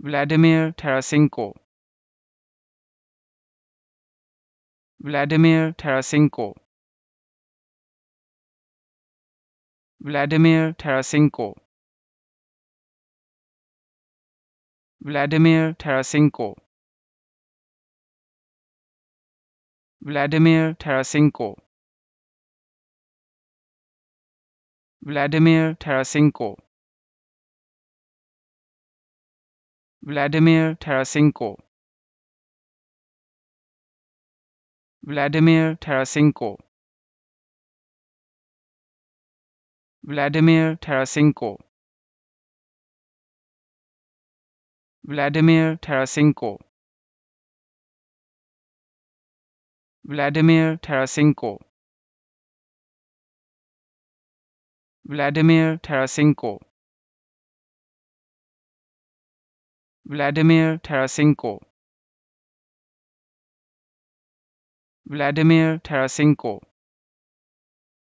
Vladimir Tarasenko Vladimir Tarasenko Vladimir Tarasenko Vladimir Tarasenko Vladimir Tarasenko Vladimir Tarasenko Vladimir Tarasenko Vladimir Tarasenko Vladimir Tarasenko Vladimir Tarasenko Vladimir Tarasenko Vladimir Tarasenko vladimir tarasenko vladimir tarasenko